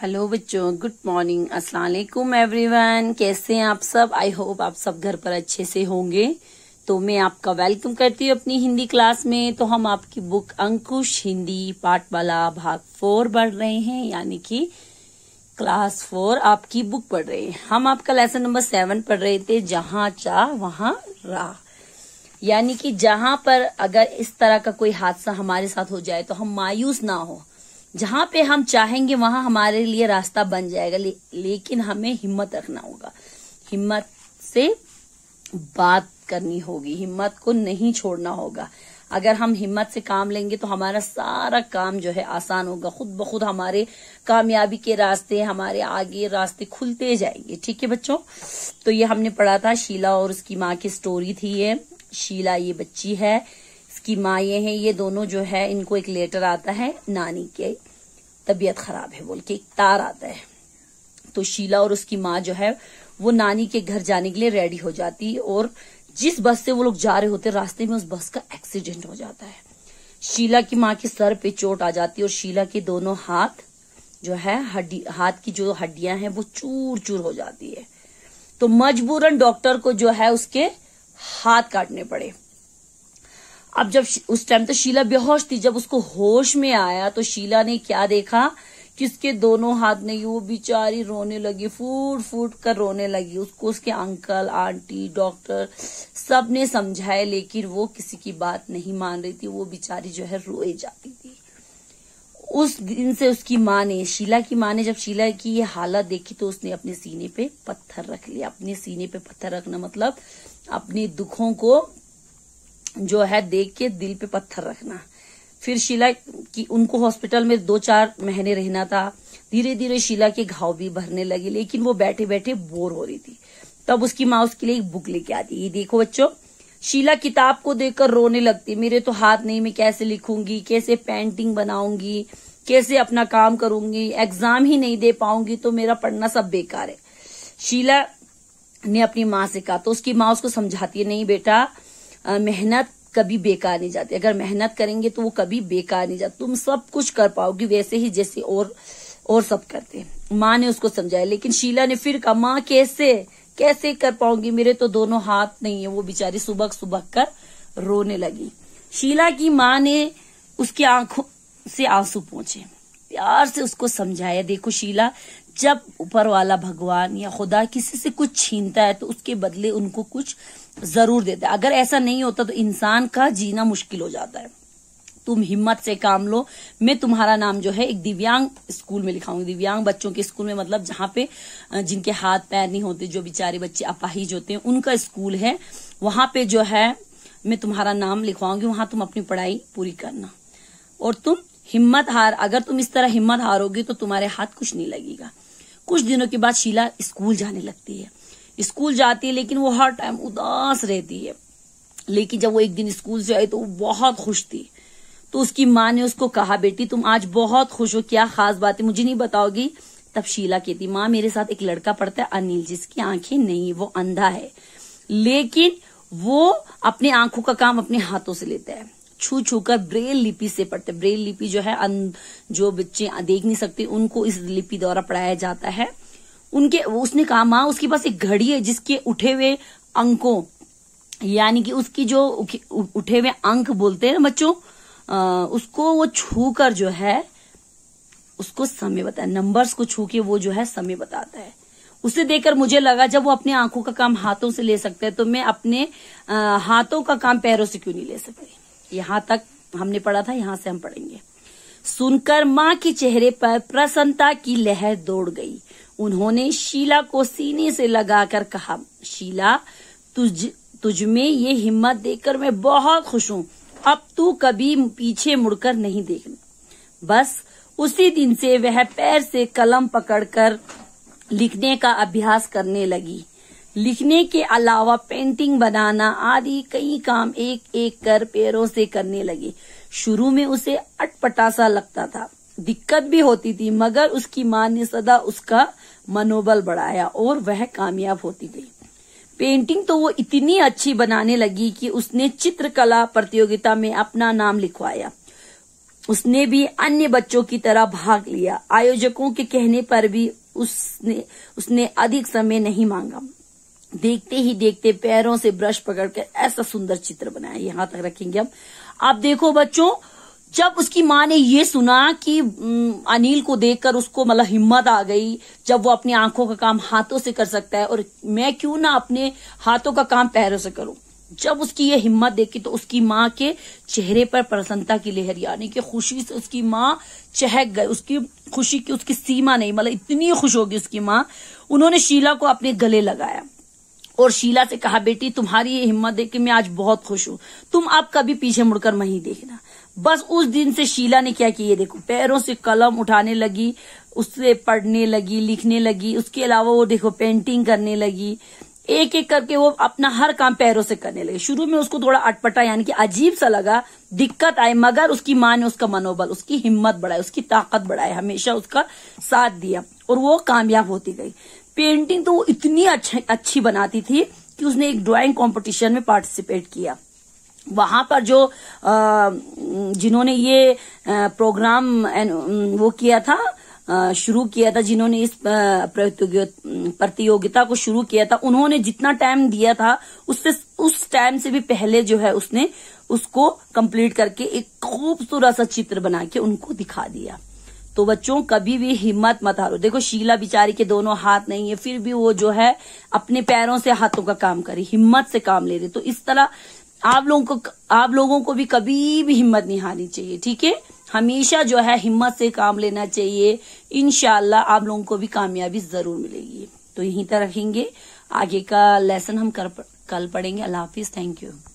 hello बच्चों good morning अस्सलाम वालेकुम एवरीवन कैसे हैं आप सब आई होप आप सब घर पर अच्छे से होंगे तो मैं आपका वेलकम करती हूँ अपनी हिंदी क्लास में तो हम आपकी बुक अंकुश हिंदी पार्ट वाला भाग फोर पढ़ रहे हैं यानी कि क्लास फोर आपकी बुक पढ़ रहे हैं हम आपका लेसन नंबर सेवन पढ़ रहे थे जहां चाह वहां राह यानी कि जहां पर अगर इस तरह का कोई हादसा हमारे साथ हो जाए तो हम मायूस ना हो जहां पे हम चाहेंगे वहां हमारे लिए रास्ता बन जाएगा ले, लेकिन हमें हिम्मत रखना होगा हिम्मत से बात करनी होगी हिम्मत को नहीं छोड़ना होगा अगर हम हिम्मत से काम लेंगे तो हमारा सारा काम जो है आसान होगा खुद ब खुद हमारे कामयाबी के रास्ते हमारे आगे रास्ते खुलते जाएंगे ठीक है बच्चों तो ये हमने पढ़ा था शीला और उसकी माँ की स्टोरी थी ये शीला ये बच्ची है इसकी माँ ये है ये दोनों जो है इनको एक लेटर आता है नानी के तबीयत खराब है बोल के एक तार आता है तो शीला और उसकी माँ जो है वो नानी के घर जाने के लिए रेडी हो जाती और जिस बस से वो लोग जा रहे होते रास्ते में उस बस का एक्सीडेंट हो जाता है शीला की माँ के सर पे चोट आ जाती है और शीला के दोनों हाथ जो है हड्डी हाथ की जो हड्डियां हैं वो चूर चूर हो जाती है तो मजबूरन डॉक्टर को जो है उसके हाथ काटने पड़े अब जब उस टाइम तो शीला बेहोश थी जब उसको होश में आया तो शीला ने क्या देखा कि उसके दोनों हाथ नहीं वो बिचारी रोने लगी फूट फूट कर रोने लगी उसको उसके अंकल आंटी डॉक्टर सब ने समझाए लेकिन वो किसी की बात नहीं मान रही थी वो बिचारी जो है रोए जाती थी उस दिन से उसकी माँ ने शीला की माँ ने जब शीला की ये हालत देखी तो उसने अपने सीने पे पत्थर रख लिया अपने सीने पे पत्थर रखना मतलब अपने दुखों को जो है देख के दिल पे पत्थर रखना फिर शीला की उनको हॉस्पिटल में दो चार महीने रहना था धीरे धीरे शीला के घाव भी भरने लगे लेकिन वो बैठे बैठे बोर हो रही थी तब उसकी माँ उसके लिए एक बुक लेके आती ये देखो बच्चों शीला किताब को देखकर रोने लगती मेरे तो हाथ नहीं मैं कैसे लिखूंगी कैसे पेंटिंग बनाऊंगी कैसे अपना काम करूंगी एग्जाम ही नहीं दे पाऊंगी तो मेरा पढ़ना सब बेकार है शीला ने अपनी माँ से कहा तो उसकी माँ उसको समझाती है नहीं बेटा मेहनत कभी बेकार नहीं जाती अगर मेहनत करेंगे तो वो कभी बेकार नहीं जाती तुम सब कुछ कर पाओगे वैसे ही जैसे और और सब करते माँ ने उसको समझाया लेकिन शीला ने फिर कहा माँ कैसे कैसे कर पाऊंगी मेरे तो दोनों हाथ नहीं है वो बेचारी सुबह सुबह कर रोने लगी शीला की माँ ने उसकी आंखों से आंसू पहुंचे प्यार से उसको समझाया देखो शीला जब ऊपर वाला भगवान या खुदा किसी से कुछ छीनता है तो उसके बदले उनको कुछ जरूर देता है अगर ऐसा नहीं होता तो इंसान का जीना मुश्किल हो जाता है तुम हिम्मत से काम लो मैं तुम्हारा नाम जो है एक दिव्यांग स्कूल में लिखाऊंगी दिव्यांग बच्चों के स्कूल में मतलब जहाँ पे जिनके हाथ पैर नहीं होते जो बेचारे बच्चे अपाहिज होते हैं उनका स्कूल है वहां पे जो है मैं तुम्हारा नाम लिखवाऊंगी वहां तुम अपनी पढ़ाई पूरी करना और तुम हिम्मत हार अगर तुम इस तरह हिम्मत हारोगे तो तुम्हारे हाथ कुछ नहीं लगेगा कुछ दिनों के बाद शीला स्कूल जाने लगती है स्कूल जाती है लेकिन वो हर टाइम उदास रहती है लेकिन जब वो एक दिन स्कूल से आई तो वो बहुत खुश थी तो उसकी माँ ने उसको कहा बेटी तुम आज बहुत खुश हो क्या खास बात है मुझे नहीं बताओगी तब शीला कहती माँ मेरे साथ एक लड़का पड़ता है अनिल जिसकी आंखें नहीं वो अंधा है लेकिन वो अपने आंखों का काम अपने हाथों से लेता है छू छू कर ब्रेल लिपि से पढ़ते ब्रेल लिपि जो है अन, जो बच्चे देख नहीं सकते उनको इस लिपि द्वारा पढ़ाया जाता है उनके उसने कहा माँ उसके पास एक घड़ी है जिसके उठे हुए अंकों यानी कि उसकी जो उठे हुए अंक बोलते हैं ना बच्चों उसको वो छू कर जो है उसको समय बताया नंबर्स को छू के वो जो है समय बताता है उसे देखकर मुझे लगा जब वो अपने आंखों का काम हाथों से ले सकते हैं तो मैं अपने आ, हाथों का काम पैरों से क्यों नहीं ले सकती यहाँ तक हमने पढ़ा था यहाँ से हम पढ़ेंगे सुनकर माँ के चेहरे पर प्रसन्नता की लहर दौड़ गई उन्होंने शीला को सीने से लगाकर कहा शीला तुझ तुझ में ये हिम्मत देखकर मैं बहुत खुश हूँ अब तू कभी पीछे मुड़कर नहीं देखना बस उसी दिन से वह पैर से कलम पकड़कर लिखने का अभ्यास करने लगी लिखने के अलावा पेंटिंग बनाना आदि कई काम एक एक कर पैरों से करने लगे शुरू में उसे अटपटा सा लगता था दिक्कत भी होती थी मगर उसकी मां ने सदा उसका मनोबल बढ़ाया और वह कामयाब होती गई पेंटिंग तो वो इतनी अच्छी बनाने लगी कि उसने चित्रकला प्रतियोगिता में अपना नाम लिखवाया उसने भी अन्य बच्चों की तरह भाग लिया आयोजकों के कहने पर भी उसने उसने अधिक समय नहीं मांगा देखते ही देखते पैरों से ब्रश पकड़कर ऐसा सुंदर चित्र बनाया यहां तक रखेंगे हम आप देखो बच्चों जब उसकी माँ ने ये सुना कि अनिल को देखकर उसको मतलब हिम्मत आ गई जब वो अपनी आंखों का काम हाथों से कर सकता है और मैं क्यों ना अपने हाथों का काम पैरों से करूं जब उसकी ये हिम्मत देखी तो उसकी माँ के चेहरे पर प्रसन्नता की लहर यानी कि खुशी से उसकी माँ चहक गई उसकी खुशी की उसकी सीमा नहीं मतलब इतनी खुश होगी उसकी माँ उन्होंने शीला को अपने गले लगाया और शीला से कहा बेटी तुम्हारी ये हिम्मत देख के मैं आज बहुत खुश हूँ तुम आप कभी पीछे मुड़कर नहीं देखना बस उस दिन से शीला ने क्या किया देखो पैरों से कलम उठाने लगी उससे पढ़ने लगी लिखने लगी उसके अलावा वो देखो पेंटिंग करने लगी एक एक करके वो अपना हर काम पैरों से करने लगे शुरू में उसको थोड़ा अटपटा यानी कि अजीब सा लगा दिक्कत आए मगर उसकी माँ ने उसका मनोबल उसकी हिम्मत बढ़ाई उसकी ताकत बढ़ाई हमेशा उसका साथ दिया और वो कामयाब होती गई पेंटिंग तो वो इतनी अच्छी अच्छी बनाती थी कि उसने एक ड्राइंग कंपटीशन में पार्टिसिपेट किया वहां पर जो जिन्होंने ये प्रोग्राम वो किया था शुरू किया था जिन्होंने इस प्रतियोगिता को शुरू किया था उन्होंने जितना टाइम दिया था उससे उस टाइम से भी पहले जो है उसने उसको कंप्लीट करके एक खूबसूरत सा चित्र बना के उनको दिखा दिया तो बच्चों कभी भी हिम्मत मत हारो देखो शीला बिचारी के दोनों हाथ नहीं है फिर भी वो जो है अपने पैरों से हाथों का काम करे हिम्मत से काम ले रहे तो इस तरह आप लोगों को आप लोगों को भी कभी भी हिम्मत नहीं हारनी चाहिए ठीक है हमेशा जो है हिम्मत से काम लेना चाहिए इनशाला आप लोगों को भी कामयाबी जरूर मिलेगी तो यहीं तक रखेंगे आगे का लेसन हम कर, कल पढ़ेंगे अल्लाह हाफिज थैंक यू